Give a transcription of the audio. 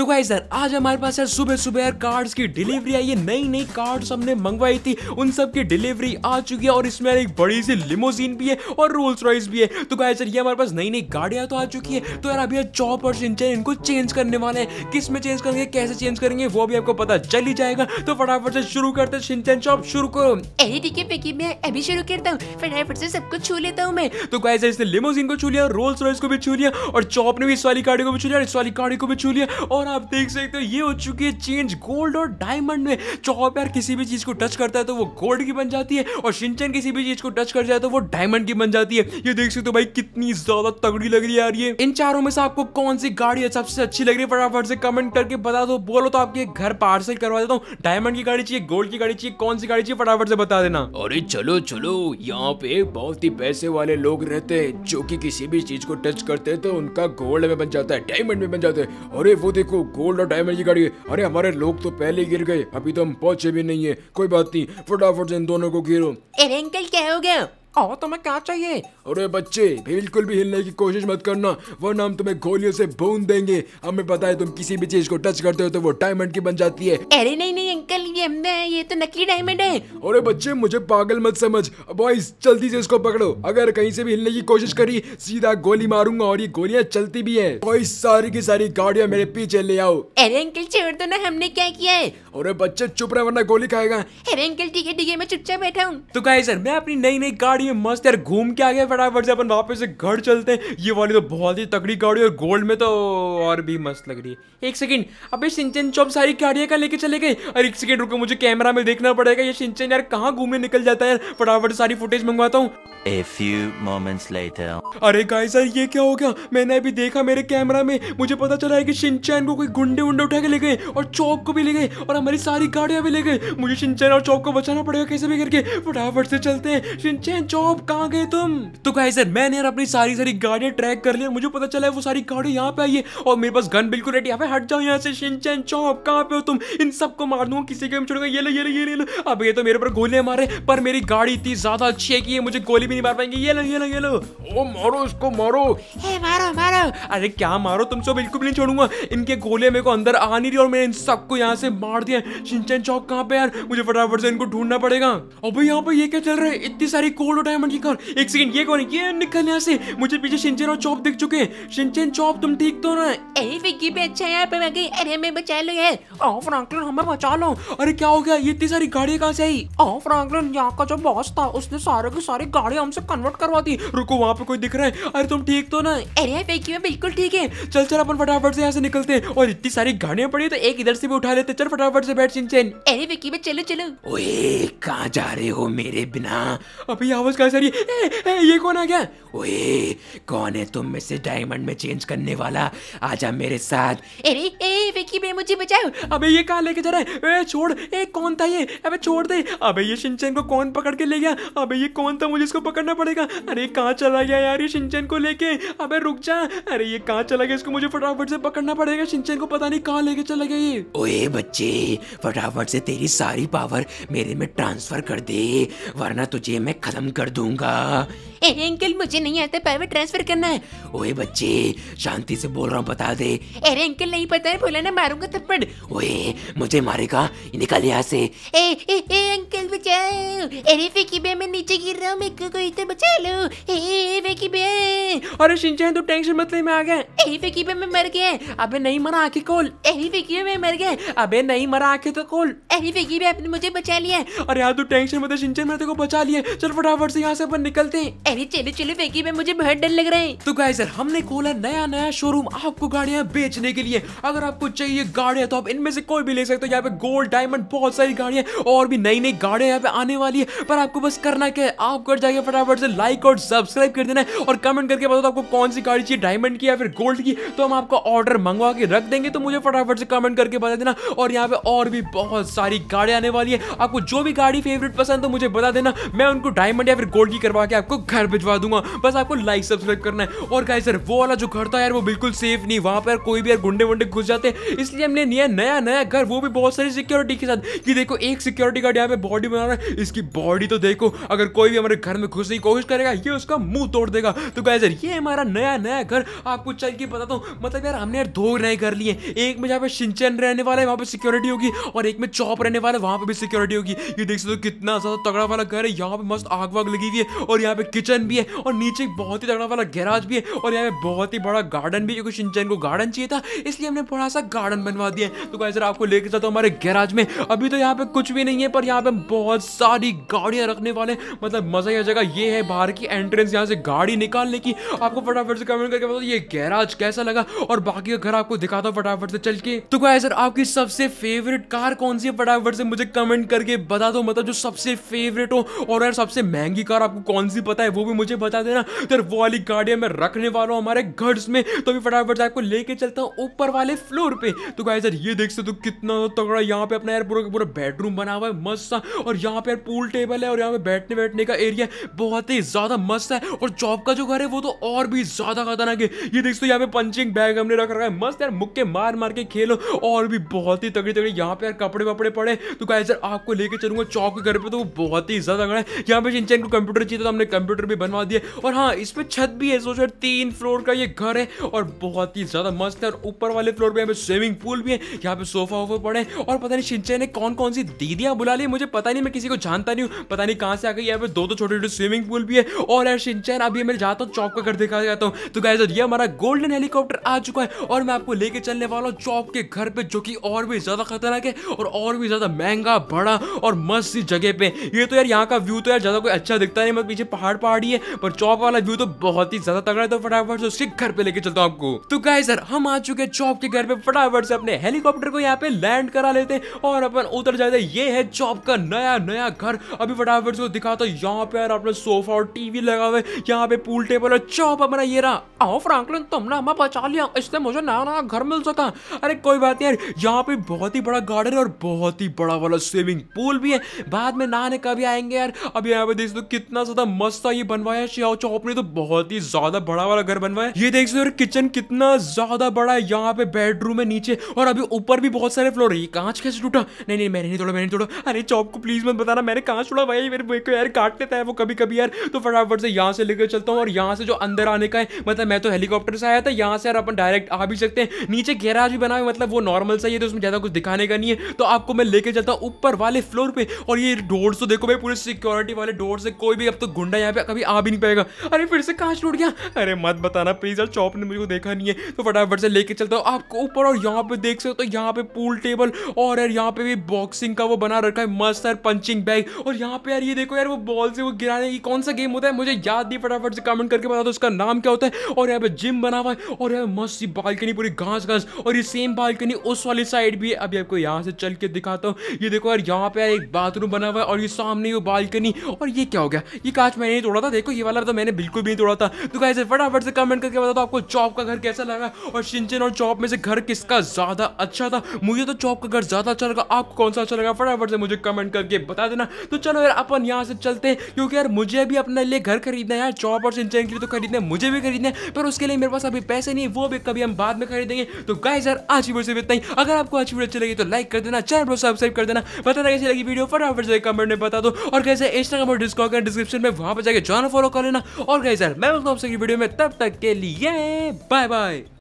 तो गाइस यार आज हमारे पास यार सुबह सुबह यार कार्ड्स की डिलीवरी आई है नई नई कार्ड्स हमने मंगवाई थी उन सब की डिलीवरी आ चुकी है और इसमें एक बड़ी सी लिमोजीन भी है और रोल्स रॉयस भी है तो गाइस यार ये हमारे पास नई नई गाड़ियां तो आ चुकी है तो यार अभी यार चौप और सिंचन इनको चेंज करने वाले हैं किस में चेंज करेंगे कैसे चेंज करेंगे वो भी आपको पता चल ही जाएगा तो फटाफट से शुरू करते सिंचन चौप शुरू करो अरे ठीक है पिकी मैं अभी शुरू करता हूँ फटाफट से सबको छू लेता हूँ मैं तो गाइस इसने लिमोजीन को छू लिया रोल्स रॉयस को भी छू लिया और चौप ने भी इस वाली गाड़ी को भी छू लिया इस वाली गाड़ी को भी छू लिया और आप देख सकते हो ये हो चुकी है चेंज गोल्ड और डायमंड में चौपार किसी भी चीज को टच करता है तो वो गोल्ड की बन जाती है और सिंचन किसी भी चीज को टच कर जाए तो वो डायमंड की बन जाती है ये देख सकते हो भाई कितनी ज्यादा तगड़ी लग रही है यार ये इन चारों में से आपको कौन सी गाड़ी सबसे अच्छी लग रही है फटाफट से कमेंट करके बता दो बोलो तो आपके घर पार्सल करवा देता हूँ डायमंड की गाड़ी चाहिए गोल्ड की गाड़ी चाहिए कौन सी गाड़ी चाहिए फटाफट से बता देना अरे चलो चलो यहाँ पे बहुत ही पैसे वाले लोग रहते हैं जो की किसी भी चीज को टच करते हैं तो उनका गोल्ड में बन जाता है डायमंड में बन जाता है अरे वो देखो गोल्ड और डायमंड की गाड़ी है अरे हमारे लोग तो पहले गिर गए अभी तो हम पहुंचे भी नहीं है कोई बात नहीं फटाफट से इन दोनों को घेरो अरे अंकल क्या हो गया आओ तुम्हें क्या चाहिए अरे बच्चे बिल्कुल भी हिलने की कोशिश मत करना वरना हम तुम्हें गोलियों से भून देंगे हमें पता है तुम किसी भी चीज को टच करते हो तो वो डायमंड की बन जाती है अरे नहीं नहीं अंकल ये हमने ये तो नकली डायमंड है अरे बच्चे मुझे पागल मत समझ बॉयज जल्दी से इसको पकड़ो अगर कहीं से भी हिलने की कोशिश करी सीधा गोली मारूंगा और ये गोलियाँ चलती भी है बॉयज सारी की सारी गाड़ियाँ मेरे पीछे ले आओ अरे अंकल छोड़ दो ना हमने क्या किया है अरे बच्चे चुप रहे वरना गोली खाएगा अरे अंकल ठीक है ठीक है मैं चुपचाप बैठा हूँ तो कहे सर मैं अपनी नई नई गाड़ी गाड़ी है मस्त यार घूम के आ गए फटाफट से अपन वापस से घर चलते हैं ये वाली तो बहुत ही तगड़ी गाड़ी और गोल्ड में तो और भी मस्त लग रही है एक सेकंड अबे सिंचन चौप सारी गाड़ियाँ का लेके चले गए और एक सेकंड रुको मुझे कैमरा में देखना पड़ेगा ये सिंचन यार कहाँ घूमने निकल जाता है यार फटाफट सारी फुटेज मंगवाता हूँ A few moments later. अरे गाइस यार ये क्या हो गया मैंने अभी देखा मेरे कैमरा में मुझे पता चला है कि शिनचैन को कोई गुंडे उंडे उठा के ले गए और चौक को भी ले गए और हमारी सारी गाड़ियां भी ले गए मुझे शिनचैन और चौक को बचाना पड़ेगा कैसे भी करके फटाफट से चलते हैं शिनचैन चौप कहाँ गए तुम तो कहे सर मैंने यार अपनी सारी सारी गाड़ियां ट्रैक कर लिया मुझे पता चला है वो सारी गाड़ी यहाँ पे आई है और मेरे पास गन बिल्कुल रेडी यहाँ पे हट जाओ यहाँ से शिनचैन चौप कहाँ पे हो तुम इन सबको मार दूंगा किसी के छोड़ूंगा ये लो ये लो ये लो अब ये तो मेरे ऊपर गोलियां मारे पर मेरी गाड़ी इतनी ज्यादा अच्छी है कि ये मुझे गोली भी नहीं मार पाएंगे ये लो ये लो ये लो ओ मारो इसको मारो हे मारो मारो अरे क्या मारो तुमसे बिल्कुल भी नहीं छोड़ूंगा इनके गोले मेरे को अंदर आ नहीं रही और मैंने इन सबको यहाँ से मार दिया शिनचैन चौक कहाँ पे यार मुझे फटाफट से इनको ढूंढना पड़ेगा और भाई यहाँ पे ये क्या चल रहा है इतनी सारी कोल्ड बोलो डायमंड की कार एक सेकंड ये कौन है ये निकल यहाँ से मुझे पीछे शिनचैन और चौप दिख चुके हैं शिनचैन चौप तुम ठीक तो ना अरे विक्की पे अच्छा यार पे मैं गई अरे मैं बचा लो यार ओ फ्रैंकलिन हमें बचा लो अरे क्या हो गया ये इतनी सारी गाड़ियां कहाँ से आई ओ फ्रैंकलिन यहाँ का जो बॉस था उसने सारे की सारी गाड़ियां हमसे कन्वर्ट करवा दी रुको वहाँ पे कोई दिख रहा है अरे तुम ठीक तो ना अरे विक्की मैं बिल्कुल ठीक है चल चल अपन फटाफट से यहाँ से निकलते हैं और इतनी सारी गाड़ियां पड़ी तो एक इधर से भी उठा लेते चल फटाफट से बैठ शिनचैन अरे विक्की मैं चलो चलो ओए कहाँ जा रहे हो मेरे बिना अभी आवाज बॉस नमस्कार सर ये ए, ए, ये कौन आ गया ओए कौन है तुम में से डायमंड में चेंज करने वाला आजा मेरे साथ अरे ए विकी बे मुझे बचाओ अबे ये कहां लेके जा रहा है ए छोड़ ए कौन था ये अबे छोड़ दे अबे ये शिनचैन को कौन पकड़ के ले गया अबे ये कौन था मुझे इसको पकड़ना पड़ेगा अरे कहां चला गया यार ये शिनचैन को लेके अबे रुक जा अरे ये कहां चला गया इसको मुझे फटाफट से पकड़ना पड़ेगा शिनचैन को पता नहीं कहां लेके चला गया ये ओए बच्चे फटाफट से तेरी सारी पावर मेरे में ट्रांसफर कर दे वरना तुझे मैं खत्म कर कर दूंगा ए, अंकल मुझे नहीं आता प्राइवेट ट्रांसफर करना है ओए बच्चे शांति से बोल रहा हूँ बता दे अरे अंकल नहीं पता है बोला ना मारूंगा थप्पड़ ओए मुझे मारेगा निकल यहाँ से ए, ए, ए अंकल बचाओ अरे फेकी बे मैं नीचे गिर रहा हूँ मेरे को इधर तो बचा लो ए फेंकी बे अरे शिनचैन तू तो टेंशन मत ले मैं आ गया ए फेकी बे मैं मर गया अबे नहीं मरा आके खोल अरे फेकी बे मैं मर गया अबे नहीं मरा आके तो खोल अरे फेकी बे आपने मुझे बचा लिया अरे यार तू टेंशन मत ले शिनचैन मैंने तेरे को बचा लिया चल फटाफट फटाफट से यहाँ से अपन निकलते हैं अरे चले चले वेगी में मुझे बहुत डर लग रहा है तो गाय हमने खोला नया नया शोरूम आपको गाड़िया बेचने के लिए अगर आपको चाहिए गाड़िया तो आप इनमें से कोई भी ले सकते हो यहाँ पे गोल्ड डायमंड बहुत सारी गाड़िया और भी नई नई गाड़िया यहाँ पे आने वाली है पर आपको बस करना क्या है आप कर जाइए फटाफट से लाइक और सब्सक्राइब कर देना है और कमेंट करके बताओ तो आपको कौन सी गाड़ी चाहिए डायमंड की या फिर गोल्ड की तो हम आपको ऑर्डर मंगवा के रख देंगे तो मुझे फटाफट से कमेंट करके बता देना और यहाँ पे और भी बहुत सारी गाड़ी आने वाली है आपको जो भी गाड़ी फेवरेट पसंद तो मुझे बता देना मैं उनको डायमंड या फिर गोल्ड की करवा के आपको घर भिजवा दूंगा बस आपको लाइक सब्सक्राइब करना है और गाइस सर वो वाला जो घर था यार वो बिल्कुल सेफ नहीं वहां पर कोई भी यार गुंडे वुंडे घुस जाते इसलिए हमने लिया नया नया घर वो भी बहुत सारी सिक्योरिटी के साथ कि देखो एक सिक्योरिटी गार्ड यहाँ पे बॉडी बना रहा है इसकी बॉडी तो देखो अगर कोई भी हमारे घर में घुसने की कोशिश करेगा ये उसका मुंह तोड़ देगा तो गाइस सर ये हमारा नया नया घर आपको चल के बताता हूँ मतलब यार हमने यार दो नए घर लिए एक में जहाँ पे सिंचन रहने वाला है वहाँ पे सिक्योरिटी होगी और एक में चौप रहने वाला है वहाँ पे भी सिक्योरिटी होगी ये देख सकते हो कितना ज्यादा तगड़ा वाला घर है यहाँ पे मस्त आग वाग भी लगी हुई है और यहाँ पे किचन भी है और नीचे बहुत ही तगड़ा वाला गैराज भी है और यहाँ पे बहुत ही बड़ा गार्डन भी है क्योंकि सिंचन को गार्डन चाहिए था इसलिए हमने बड़ा सा गार्डन बनवा दिया तो कहीं सर आपको लेके जाता हूँ हमारे गैराज में अभी तो यहाँ पे कुछ भी नहीं है पर यहाँ पे बहुत सारी गाड़ियाँ रखने वाले मतलब मजा यह जगह ये है बाहर की एंट्रेंस यहाँ से गाड़ी निकालने की आपको फटाफट से कमेंट करके बताओ ये गैराज कैसा लगा और बाकी का घर आपको दिखाता हूँ फटाफट से चल के तो क्या सर आपकी सबसे फेवरेट कार कौन सी है फटाफट से मुझे कमेंट करके बता दो मतलब जो सबसे फेवरेट हो और यार सबसे महंगी महंगी कार आपको कौन सी पता है वो भी मुझे बता देना तो वो वाली गाड़ियां मैं रखने वाला हूँ हमारे घर में तो भी फटाफट से आपको लेके चलता हूँ ऊपर वाले फ्लोर पे तो गाय सर ये देख सकते तो कितना तगड़ा यहाँ पे अपना यार पूरा पूरा बेडरूम बना हुआ है मस्त सा और यहाँ पे यार पूल टेबल है और यहाँ पे बैठने बैठने का एरिया बहुत ही ज्यादा मस्त है और जॉब का जो घर है वो तो और भी ज्यादा खतरनाक है ये देख सकते यहाँ पे पंचिंग बैग हमने रख रखा है मस्त यार मुक्के मार मार के खेलो और भी बहुत ही तगड़ी तगड़ी यहाँ पे यार कपड़े वपड़े पड़े तो गाय सर आपको लेके चलूंगा चौक के घर पे तो बहुत ही ज्यादा तगड़ा है यहाँ पे चिंचन हमको कंप्यूटर चाहिए था तो हमने कंप्यूटर भी बनवा दिया और हाँ इसमें छत भी है सोचो तीन फ्लोर का ये घर है और बहुत ही ज़्यादा मस्त है और ऊपर वाले फ्लोर पे यहाँ स्विमिंग पूल भी है यहाँ पे सोफा वोफा पड़े और पता नहीं शिंचय ने कौन कौन सी दीदियाँ बुला ली मुझे पता नहीं मैं किसी को जानता नहीं हूँ पता नहीं कहाँ से आ गई यहाँ पे दो दो छोटे छोटे स्विमिंग पूल भी है और यार शिंचैन अभी मैं जाता हूँ चौक का घर दिखा जाता हूँ तो गाय ये हमारा गोल्डन हेलीकॉप्टर आ चुका है और मैं आपको लेके चलने वाला हूँ चौक के घर पर जो कि और भी ज़्यादा खतरनाक है और और भी ज़्यादा महंगा बड़ा और मस्त सी जगह पे ये तो यार यहाँ का व्यू तो यार ज़्यादा कोई अच्छा अच्छा दिखता नहीं मत पीछे पहाड़ पहाड़ी है पर चौप वाला व्यू तो बहुत ही ज्यादा तगड़ा है तो फटाफट से उसके घर पे लेके चलता हूँ आपको तो गाय सर हम आ चुके हैं चौप के घर पे फटाफट से अपने हेलीकॉप्टर को यहाँ पे लैंड करा लेते हैं और अपन उतर जाते हैं ये है चौप का नया नया घर अभी फटाफट से दिखाता हूँ यहाँ पे यार अपने सोफा और टीवी लगा हुआ है यहाँ पे पूल टेबल और चौप हमारा ये रहा आओ फ्रैंकलिन तुमने हमें बचा लिया इसलिए मुझे नया नया घर मिल सका अरे कोई बात नहीं यार यहाँ पे बहुत ही बड़ा गार्डन और बहुत ही बड़ा वाला स्विमिंग पूल भी है बाद में नहाने का भी आएंगे यार अभी यहाँ पे देख तो कितना ज्यादा मस्त था ये बनवाया शिया चौप ने तो बहुत ही ज्यादा बड़ा वाला घर बनवाया ये देख सकते हो किचन कितना ज्यादा बड़ा है यहाँ पे बेडरूम है नीचे और अभी ऊपर भी बहुत सारे फ्लोर है कांच कैसे टूटा नहीं नहीं मैंने नहीं तोड़ा मैंने तोड़ा अरे चौप को प्लीज मत बताना मैंने कांच छोड़ा भाई मेरे मेरे को यार काट लेता तो है वो कभी कभी यार तो फटाफट से यहाँ से लेकर चलता हूँ और यहाँ से जो अंदर आने का है मतलब मैं तो हेलीकॉप्टर से आया था यहाँ से यार अपन डायरेक्ट आ भी सकते हैं नीचे गैराज भी बना हुआ मतलब वो नॉर्मल सा है तो उसमें ज्यादा कुछ दिखाने का नहीं है तो आपको मैं लेके चलता हूँ ऊपर वाले फ्लोर पे और ये डोर्स तो देखो भाई पूरे सिक्योरिटी वाले डोर्स से कोई भी अब तो गुंडा यहाँ पे कभी आ भी नहीं पाएगा अरे फिर से कहाँ टूट गया अरे मत बताना प्लीज यार चौप ने मुझे देखा नहीं है तो फटाफट से लेके चलता हूँ आपको ऊपर और यहाँ पे देख सकते हो तो यहाँ पे पूल टेबल और यार यहाँ पे भी बॉक्सिंग का वो बना रखा है मस्त यार पंचिंग बैग और यहाँ पे यार ये देखो यार वो बॉल से वो गिराने की कौन सा गेम होता है मुझे याद नहीं फटाफट से कमेंट करके बता दो तो उसका नाम क्या होता है और यहाँ पे जिम बना हुआ है और यार मस्त सी बालकनी पूरी घास घास और ये सेम बालकनी उस वाली साइड भी है अभी आपको यहाँ से चल के दिखाता हूँ ये देखो यार यहाँ पे यार एक बाथरूम बना हुआ है और ये सामने वो बालकनी और ये क्या क्या हो गया ये कांच मैंने नहीं तोड़ा था देखो ये वाला तो मैंने बिल्कुल भी नहीं तोड़ा था तो कैसे फटाफट से कमेंट करके बताओ तो आपको चौप का घर कैसा लगा और शिंचन और चौप में से घर किसका ज्यादा अच्छा था मुझे तो चौप का घर ज्यादा अच्छा लगा आपको कौन सा अच्छा लगा फटाफट से मुझे कमेंट करके बता देना तो चलो यार अपन यहाँ से चलते हैं क्योंकि यार मुझे भी अपने लिए घर खरीदना है यार चौप और सिंचन के लिए तो खरीदना है मुझे भी खरीदना है पर उसके लिए मेरे पास अभी पैसे नहीं वो भी कभी हम बाद में खरीदेंगे तो गाइस यार आज की वीडियो से इतना ही अगर आपको अच्छी वीडियो अच्छी लगी तो लाइक कर देना चैनल को सब्सक्राइब कर देना बताना कैसी लगी वीडियो फटाफट से कमेंट में बता दो और कैसे इंस्टाग्राम और डिस्कॉट लॉग है डिस्क्रिप्शन में वहां पर जाकर जाना फॉलो कर लेना और गई सर मैं मिलता हूँ आपसे वीडियो में तब तक के लिए बाय बाय